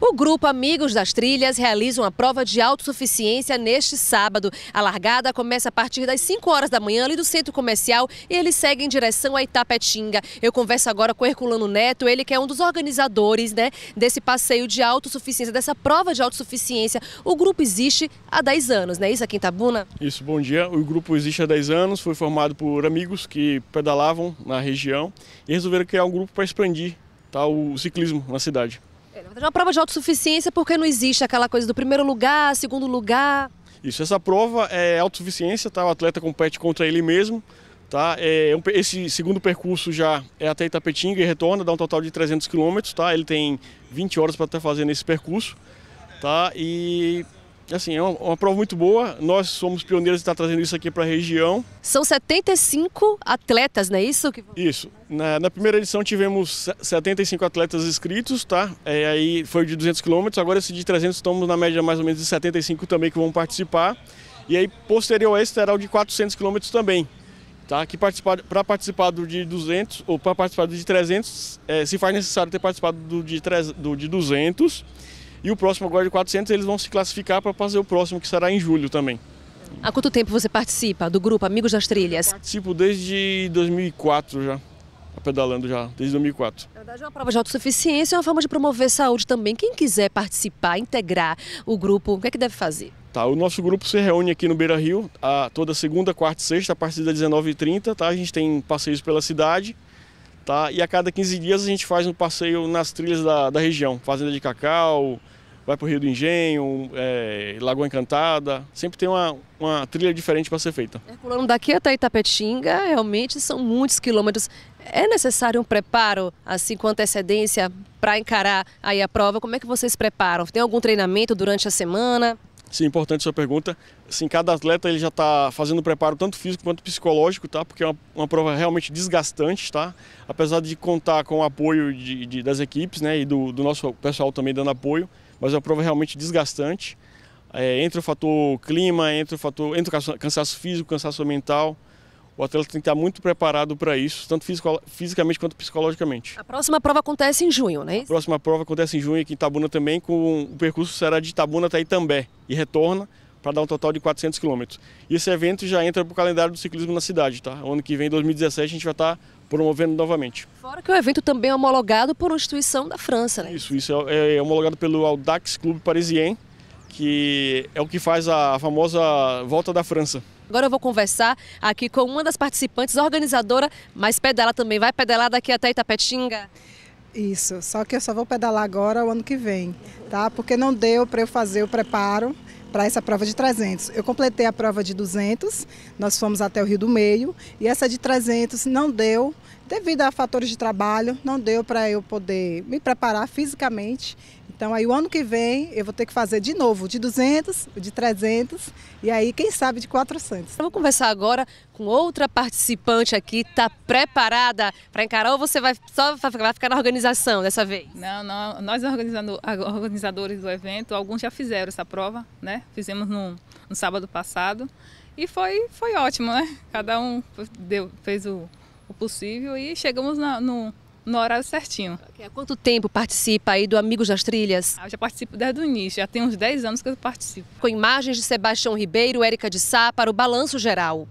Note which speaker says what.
Speaker 1: O grupo Amigos das Trilhas realiza uma prova de autossuficiência neste sábado. A largada começa a partir das 5 horas da manhã ali do centro comercial e ele segue em direção a Itapetinga. Eu converso agora com Herculano Neto, ele que é um dos organizadores né, desse passeio de autossuficiência, dessa prova de autossuficiência. O grupo existe há 10 anos, não é isso aqui em Tabuna?
Speaker 2: Isso, bom dia. O grupo existe há 10 anos, foi formado por amigos que pedalavam na região e resolveram criar um grupo para expandir tá, o ciclismo na cidade.
Speaker 1: É uma prova de autossuficiência porque não existe aquela coisa do primeiro lugar, segundo lugar.
Speaker 2: Isso, essa prova é autossuficiência, tá? O atleta compete contra ele mesmo, tá? É, é esse segundo percurso já é até Itapetinga e retorna, dá um total de 300 quilômetros, tá? Ele tem 20 horas para estar tá fazendo esse percurso, tá? E assim, é uma, uma, prova muito boa. Nós somos pioneiros em estar trazendo isso aqui para a região.
Speaker 1: São 75 atletas, não é isso?
Speaker 2: Isso. Na, na primeira edição tivemos 75 atletas inscritos, tá? É, aí foi de 200 quilômetros, agora esse de 300 estamos na média mais ou menos de 75 também que vão participar. E aí, posterior a esse, terá o de 400 quilômetros também. Tá? Que participar, para participar do de 200 ou para participar do de 300, é, se faz necessário ter participado do de, 3, do de 200 e o próximo agora de 400, eles vão se classificar para fazer o próximo, que será em julho também.
Speaker 1: Há quanto tempo você participa do grupo Amigos das Trilhas? Eu participo
Speaker 2: desde 2004 já, tá pedalando já, desde 2004. Na verdade,
Speaker 1: é uma prova de autossuficiência é uma forma de promover saúde também. Quem quiser participar, integrar o grupo, o que é que deve fazer?
Speaker 2: Tá, o nosso grupo se reúne aqui no Beira Rio a, toda segunda, quarta e sexta, a partir das 19h30. Tá? A gente tem passeios pela cidade. Tá? E a cada 15 dias a gente faz um passeio nas trilhas da, da região, Fazenda de Cacau, vai para o Rio do Engenho, é, Lagoa Encantada. Sempre tem uma, uma trilha diferente para ser feita.
Speaker 1: Colando daqui até Itapetinga, realmente são muitos quilômetros. É necessário um preparo, assim, com antecedência para encarar aí a prova? Como é que vocês preparam? Tem algum treinamento durante a semana?
Speaker 2: Sim, importante sua pergunta. Assim, cada atleta ele já está fazendo preparo tanto físico quanto psicológico, tá? Porque é uma, uma, prova realmente desgastante, tá? Apesar de contar com o apoio de, de das equipes, né? E do, do nosso pessoal também dando apoio mas é uma prova realmente desgastante. É, entra o fator clima, entra o fator entra o cansaço físico, cansaço mental. O atleta tem que estar muito preparado para isso, tanto fisico, fisicamente quanto psicologicamente. A
Speaker 1: próxima prova acontece em junho, né? A
Speaker 2: próxima prova acontece em junho aqui em Tabuna também, com o percurso será de Tabuna até Itambé e retorna para dar um total de 400 quilômetros. E esse evento já entra para o calendário do ciclismo na cidade, tá? O ano que vem, 2017, a gente vai estar tá promovendo novamente.
Speaker 1: Fora que o evento também é homologado por uma instituição da França, né?
Speaker 2: Isso, isso é, é, é homologado pelo Audax Clube Parisien, que é o que faz a famosa Volta da França.
Speaker 1: Agora eu vou conversar aqui com uma das participantes, organizadora, mas pedala também, vai pedalar daqui até Itapetinga. Isso, só que eu só vou pedalar agora o ano que vem, tá? Porque não deu para eu fazer o preparo para essa prova de 300. Eu completei a prova de 200, nós fomos até o Rio do Meio, e essa de 300 não deu, devido a fatores de trabalho, não deu para eu poder me preparar fisicamente então aí o ano que vem eu vou ter que fazer de novo de 200, de 300 e aí quem sabe de 400. Vamos conversar agora com outra participante aqui, tá preparada para encarar ou você vai só vai ficar na organização dessa vez? Não, não, nós organizadores do evento, alguns já fizeram essa prova, né? Fizemos no, no sábado passado e foi foi ótimo, né? Cada um deu, fez o, o possível e chegamos na, no no horário certinho. Há quanto tempo participa aí do Amigos das Trilhas? Ah, eu já participo desde o início, já tem uns 10 anos que eu participo. Com imagens de Sebastião Ribeiro, Érica de Sá, para o Balanço Geral.